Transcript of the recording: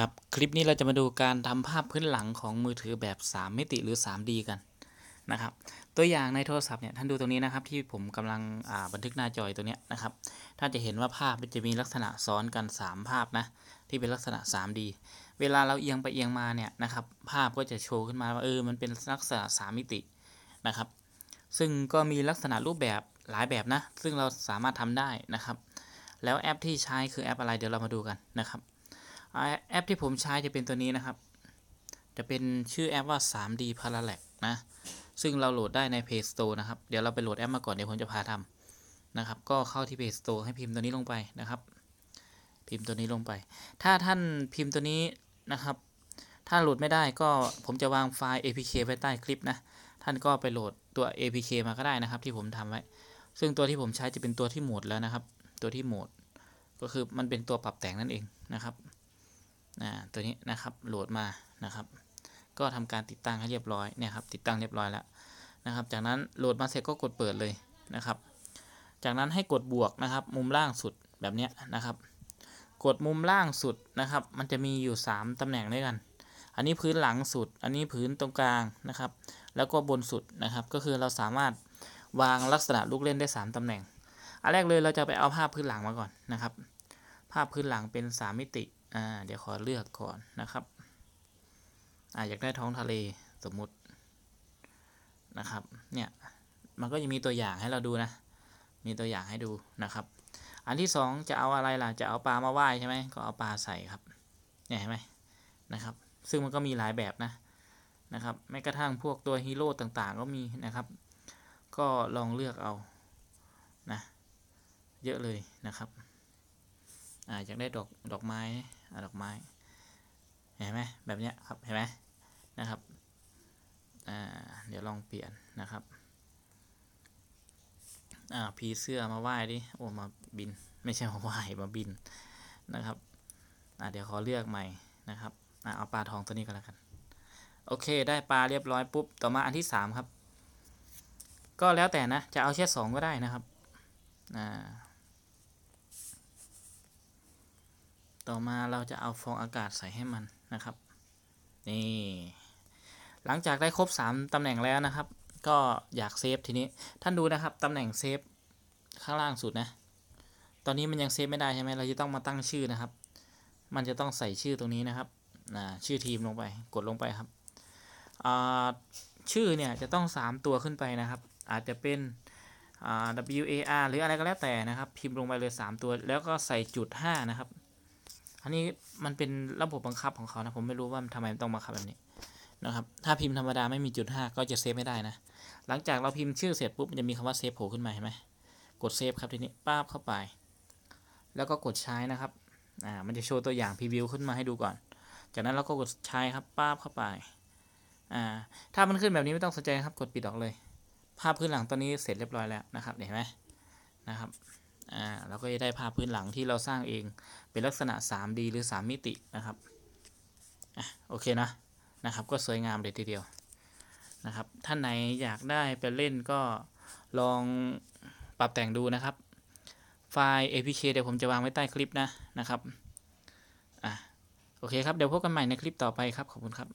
ครับ คลิปนี้เราจะมาดูการทำภาพพื้นหลังของมือถือแบบ 3 มิติหรือ 3D กันนะครับ ตัวอย่างในโทรศัพท์เนี่ยท่าน ดูตรงนี้นะครับ ที่ผมกำลังบันทึกหน้าจอยตัว เนี้ย นะครับท่านจะเห็นว่าภาพจะมีลักษณะซ้อนกัน 3 ภาพ นะ ที่เป็นลักษณะ 3D เวลาเราเอียงไปเอียงมาเนี่ยนะครับภาพก็จะโชว์ขึ้นมาว่าเออมันเป็นลักษณะ3 มิตินะครับ ซึ่งก็มีลักษณะรูปแบบหลายแบบนะ ซึ่งเราสามารถทำได้นะครับแล้วแอปที่ใช้คือแอปอะไรเดี๋ยวเรามาดูกันนะครับแอปที่ผมใช้จะเป็นตัวนี้นะครับ จะเป็นชื่อแอปว่า 3D Parallax นะ ซึ่งเราโหลดได้ใน Play Store นะครับ เดี๋ยวเรา ไปโหลดแอปมาก่อนเดี๋ยวผมจะพาทำนะครับ ก็เข้าที่ Play Store ให้พิมพ์ตัวนี้ลงไปนะครับ พิมพ์ตัวนี้ลงไป ถ้าท่านพิมพ์ตัวนี้นะครับ ถ้าโหลดไม่ได้ก็ผมจะวางไฟล์ APK ไว้ใต้คลิปนะ ท่านก็ไปโหลดตัว APK มาก็ได้นะครับ ที่ผมทำไว้ ซึ่งตัวที่ผมใช้จะเป็นตัวที่โหมดแล้วนะครับ ตัวที่โหมด ก็คือมันเป็นตัวปรับแต่งนั่นเองนะครับตัวนี้นะครับโหลดมานะครับ ก็ทำการติดตั้งให้เรียบร้อยเนี่ยครับ ติดตั้งเรียบร้อยแล้วนะครับ จากนั้นโหลดมาเสร็จก็กดเปิดเลยนะครับ จากนั้นให้กดบวกนะครับมุมล่างสุดแบบนี้นะครับ กดมุมล่างสุดนะครับ มันจะมีอยู่ 3ตำแหน่งด้วยกัน อันนี้พื้นหลังสุด อันนี้พื้นตรงกลางนะครับ แล้วก็บนสุดนะครับก็คือเราสามารถวางลักษณะลูกเล่นได้3ตำแหน่ง อันแรกเลยเราจะไปเอาภาพพื้นหลังมาก่อนนะครับ ภาพพื้นหลังเป็น 3 มิติ่าเดี๋ยวขอ เลือกก่อนนะครับอ่าอยาก ได้ท้องทะเลสมมุตินะครับ เนี่ย มันก็จะมีตัวอย่างให้เราดูนะ มีตัวอย่างให้ดูนะครับ อันที่สองจะเอาอะไร ล่ะ จะเอาปลามาว่ายใช่ไหม ก็เอาปลาใส่ครับเนี่ยเห็นไหมนะครับ ซึ่งมันก็มีหลายแบบนะ นะครับ แม้กระทั่งพวกตัวฮีโร่ต่างๆ ก็มีนะครับ ก็ลองเลือกเอา นะ เยอะเลยนะครับอ่าอยากได้ดอกดอกไม้อ่าดอกไม้เห็นไหมแบบเนี้ยครับเห็นไหมนะครับอ่าเดี๋ยวลองเปลี่ยนนะครับอ่าผีเสื้อมาไหว้ดิโอมาบิน ไม่ใช่มาไหว้มาบินนะครับอ่าเดี๋ยวขอเลือกใหม่นะครับอ่าเอาปลาทองตัวนี้ก็แล้วกัน โอเค ได้ปลาเรียบร้อยปุ๊บต่อมาอันที่สามครับก็แล้วแต่นะ จะเอาแค่สองก็ได้นะครับอ่าต่อมาเราจะเอาฟอง อากาศใส่ให้มันนะครับ นี่ หลังจากได้ครบ 3 ตำแหน่งแล้วนะครับ ก็อยากเซฟทีนี้ท่านดูนะครับ ตำแหน่งเซฟข้างล่างสุดนะ ตอนนี้มันยังเซฟไม่ได้ใช่ไหมเราจะต้องมาตั้งชื่อนะครับ มันจะต้องใส่ชื่อตรงนี้นะครับ ชื่อทีมลงไปกดลงไปครับชื่อเนี่ยจะต้อง 3 ตัวขึ้นไปนะครับ อาจจะเป็น W A R หรืออะไรก็แล้วแต่นะครับ พิมพ์ลงไปเลย 3 ตัว แล้วก็ใส่จุด 5 นะครับอันนี้มันเป็นระบบบังคับของเขานะ ผมไม่รู้ว่าทำไมต้องบังคับแบบนี้นะครับถ้าพิมพ์ธรรมดาไม่มีจุดห้าก็จะเซฟไม่ได้นะ หลังจากเราพิมพ์ชื่อเสร็จปุ๊บมันจะมีคำว่าเซฟโผล่ขึ้นมาเห็นไหมกดเซฟครับทีนี้ป้าบเข้าไป แล้วก็กดใช้นะครับ อ่า มันจะโชว์ตัวอย่างพรีวิวขึ้นมาให้ดูก่อน จากนั้นเราก็กดใช้ครับป้าบเข้าไป อ่า ถ้ามันขึ้นแบบนี้ไม่ต้องสนใจครับกดปิดออกเลย ภาพพื้นหลังตอนนี้เสร็จเรียบร้อยแล้วนะครับเห็นไหมนะครับอ่าเราก็จะได้ภาพพื้นหลังที่เราสร้างเองเป็นลักษณะ 3D หรือ 3 มิตินะครับอ่ะโอเคนะนะครับ ก็สวยงามเลยทีเดียวนะครับ ท่านไหนอยากได้ไปเล่นก็ลองปรับแต่งดูนะครับ ไฟล์ apk เดี๋ยวผมจะวางไว้ใต้คลิปนะนะครับอ่ะโอเคครับ เดี๋ยวพบกันใหม่ในคลิปต่อไปครับขอบคุณครับ